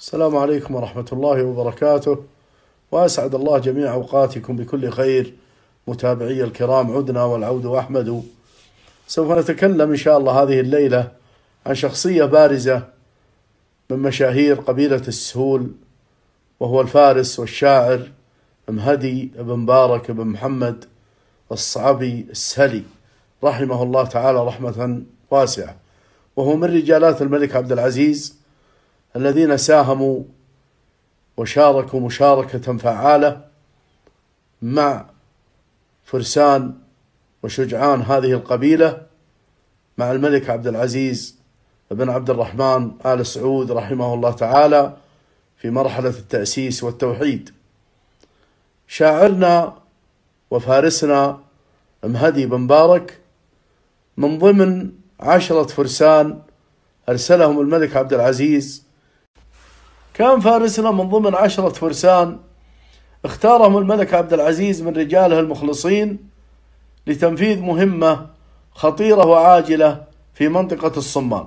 السلام عليكم ورحمة الله وبركاته وأسعد الله جميع أوقاتكم بكل خير متابعي الكرام عدنا والعود أحمد سوف نتكلم إن شاء الله هذه الليلة عن شخصية بارزة من مشاهير قبيلة السهول وهو الفارس والشاعر مهدي بن مبارك بن محمد الصعبي السهلي رحمه الله تعالى رحمة واسعة وهو من رجالات الملك عبد العزيز الذين ساهموا وشاركوا مشاركة فعالة مع فرسان وشجعان هذه القبيلة مع الملك عبد العزيز بن عبد الرحمن آل سعود رحمه الله تعالى في مرحلة التأسيس والتوحيد شاعرنا وفارسنا مهدي بن بارك من ضمن عشرة فرسان أرسلهم الملك عبد العزيز كان فارسنا من ضمن عشرة فرسان اختارهم الملك عبد العزيز من رجاله المخلصين لتنفيذ مهمة خطيرة وعاجلة في منطقة الصمان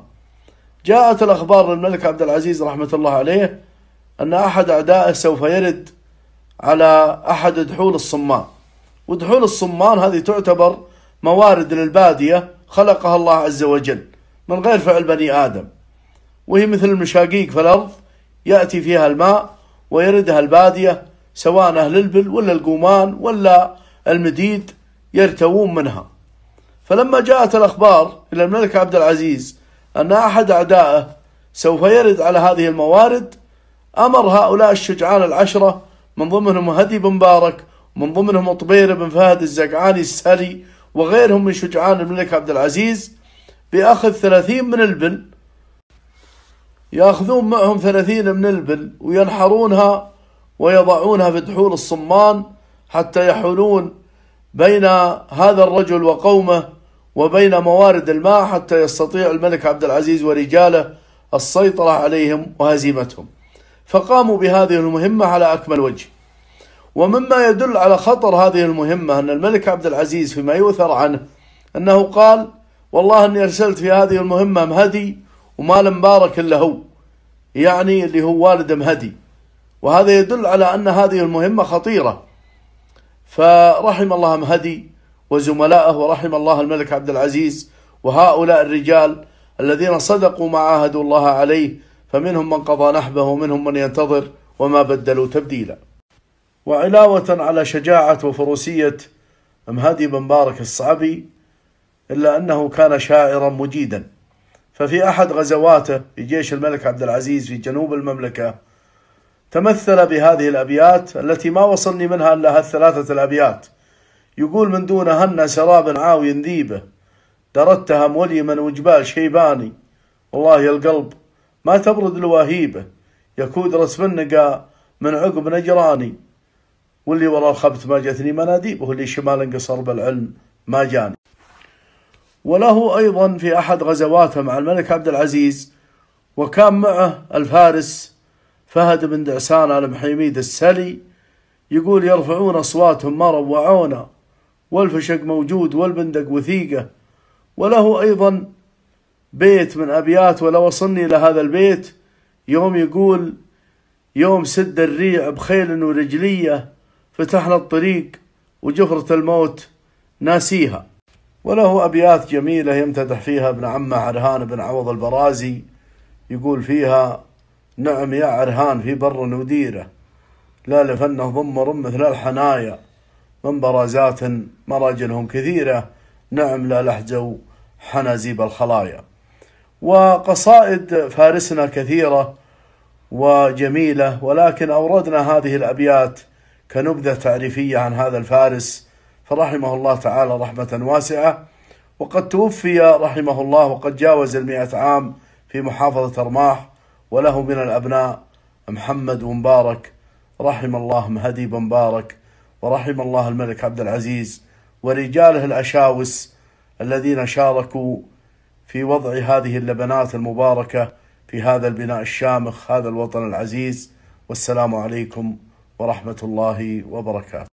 جاءت الأخبار للملك عبد العزيز رحمة الله عليه أن أحد أعدائه سوف يرد على أحد دحول الصمان ودحول الصمان هذه تعتبر موارد للبادية خلقها الله عز وجل من غير فعل بني آدم وهي مثل المشاقيق في الأرض يأتي فيها الماء ويردها البادية سواء أهل البل ولا القومان ولا المديد يرتوون منها فلما جاءت الأخبار إلى الملك عبد العزيز أن أحد أعدائه سوف يرد على هذه الموارد أمر هؤلاء الشجعان العشرة من ضمنهم هدي بن مبارك ومن ضمنهم طبير بن فهد الزقعاني السري وغيرهم من شجعان الملك عبد العزيز بأخذ ثلاثين من البل يأخذون معهم ثلاثين من البل وينحرونها ويضعونها في دحول الصمان حتى يحولون بين هذا الرجل وقومه وبين موارد الماء حتى يستطيع الملك عبد العزيز ورجاله السيطرة عليهم وهزيمتهم فقاموا بهذه المهمة على أكمل وجه ومما يدل على خطر هذه المهمة أن الملك عبد العزيز فيما يؤثر عنه أنه قال والله أني أرسلت في هذه المهمة مهدي ومال مبارك إلا هو يعني اللي هو والد مهدي وهذا يدل على أن هذه المهمة خطيرة فرحم الله مهدي وزملائه ورحم الله الملك عبد العزيز وهؤلاء الرجال الذين صدقوا ما عاهدوا الله عليه فمنهم من قضى نحبه ومنهم من ينتظر وما بدلوا تبديلا وعلاوة على شجاعة وفروسية مهدي بن بارك الصعبي إلا أنه كان شاعرا مجيدا ففي أحد غزواته في جيش الملك عبد العزيز في جنوب المملكة تمثل بهذه الأبيات التي ما وصلني منها إلا هالثلاثة الأبيات يقول من دونهن سراب عاوي ذيبة دردتها من وجبال شيباني والله يا القلب ما تبرد الوهيبة يكود رسم النقا من عقب نجراني واللي ورا الخبت ما جتني مناديبه واللي شمال انقصر بالعلم ما جاني وله أيضا في أحد غزواته مع الملك عبد العزيز وكان معه الفارس فهد بن دعسان المحيميد السلي يقول يرفعون أصواتهم ما روعونا والفشق موجود والبندق وثيقة وله أيضا بيت من أبيات ولو وصلني إلى هذا البيت يوم يقول يوم سد الريع بخيل ورجلية فتحنا الطريق وجفرة الموت ناسيها وله أبيات جميلة يمتدح فيها ابن عمه عرهان بن عوض البرازي يقول فيها نعم يا عرهان في بر وديره لا لفنه ضم مثل الحنايا من برازات مراجلهم كثيرة نعم لا لحزوا حنازيب الخلايا وقصائد فارسنا كثيرة وجميلة ولكن أوردنا هذه الأبيات كنبذة تعريفية عن هذا الفارس فرحمه الله تعالى رحمة واسعة وقد توفي رحمه الله وقد جاوز المئة عام في محافظة أرماح وله من الأبناء محمد ومبارك رحم الله مهدي بن مبارك ورحم الله الملك عبد العزيز ورجاله الأشاوس الذين شاركوا في وضع هذه اللبنات المباركة في هذا البناء الشامخ هذا الوطن العزيز والسلام عليكم ورحمة الله وبركاته